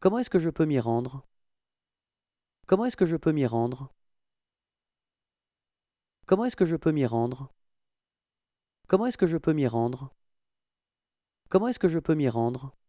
Comment est-ce que je peux m'y rendre Comment est-ce que je peux m'y rendre Comment est-ce que je peux m'y rendre Comment est-ce que je peux m'y rendre Comment est-ce que je peux m'y rendre